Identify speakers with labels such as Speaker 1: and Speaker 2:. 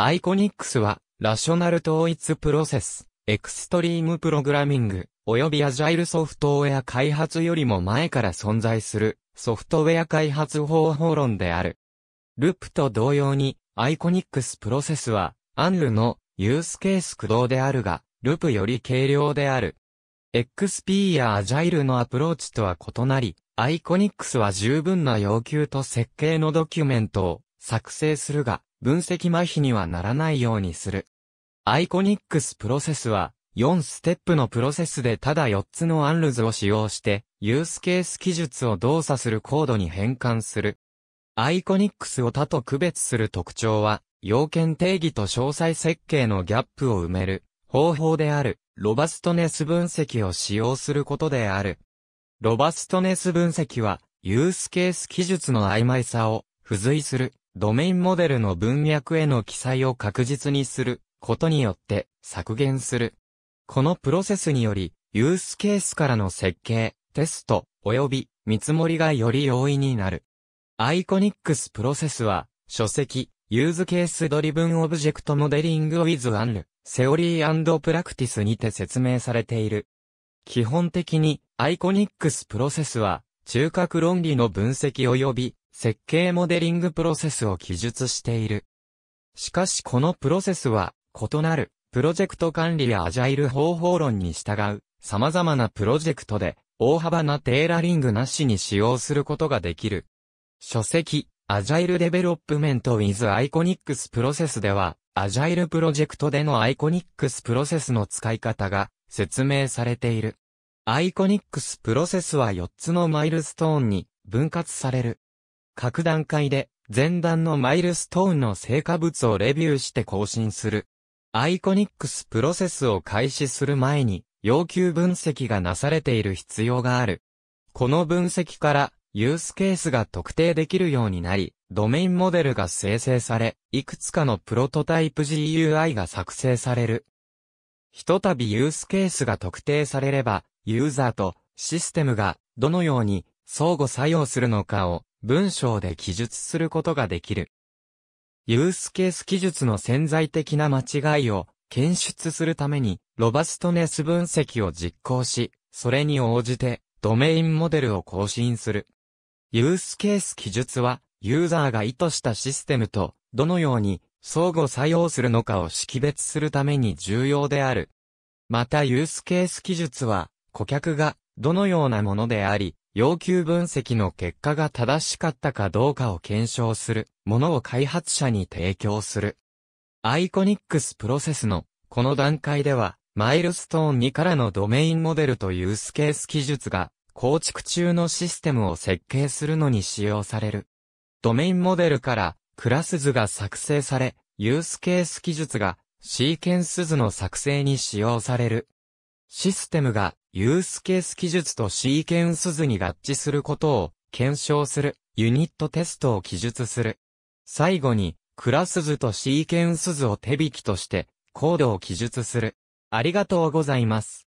Speaker 1: アイコニックスは、ラショナル統一プロセス、エクストリームプログラミング、及びアジャイルソフトウェア開発よりも前から存在する、ソフトウェア開発方法論である。ループと同様に、アイコニックスプロセスは、アンルのユースケース駆動であるが、ループより軽量である。XP やアジャイルのアプローチとは異なり、アイコニックスは十分な要求と設計のドキュメントを作成するが、分析麻痺にはならないようにする。アイコニックスプロセスは、4ステップのプロセスでただ4つのアンルズを使用して、ユースケース技術を動作するコードに変換する。アイコニックスを他と区別する特徴は、要件定義と詳細設計のギャップを埋める方法である、ロバストネス分析を使用することである。ロバストネス分析は、ユースケース技術の曖昧さを付随するドメインモデルの文脈への記載を確実にすることによって削減する。このプロセスにより、ユースケースからの設計、テスト、及び見積もりがより容易になる。アイコニックスプロセスは、書籍、ユーズケースドリブンオブジェクトモデリングウィズアンル、セオリープラクティスにて説明されている。基本的に、アイコニックスプロセスは、中核論理の分析及び設計モデリングプロセスを記述している。しかしこのプロセスは、異なる、プロジェクト管理やアジャイル方法論に従う、様々なプロジェクトで、大幅なテーラリングなしに使用することができる。書籍、アジャイルデベロップメント with アイコニックスプロセスでは、アジャイルプロジェクトでのアイコニックスプロセスの使い方が説明されている。アイコニックスプロセスは4つのマイルストーンに分割される。各段階で前段のマイルストーンの成果物をレビューして更新する。アイコニックスプロセスを開始する前に要求分析がなされている必要がある。この分析からユースケースが特定できるようになり、ドメインモデルが生成され、いくつかのプロトタイプ GUI が作成される。ひとたびユースケースが特定されれば、ユーザーとシステムがどのように相互作用するのかを文章で記述することができる。ユースケース記述の潜在的な間違いを検出するために、ロバストネス分析を実行し、それに応じて、ドメインモデルを更新する。ユースケース記述は、ユーザーが意図したシステムと、どのように相互作用するのかを識別するために重要である。またユースケース記述は、顧客がどのようなものであり、要求分析の結果が正しかったかどうかを検証するものを開発者に提供する。アイコニックスプロセスのこの段階では、マイルストーン2からのドメインモデルというスケース技術が構築中のシステムを設計するのに使用される。ドメインモデルからクラス図が作成され、ユースケース技術がシーケンス図の作成に使用される。システムがユースケース記述とシーケンス図に合致することを検証するユニットテストを記述する。最後にクラス図とシーケンス図を手引きとしてコードを記述する。ありがとうございます。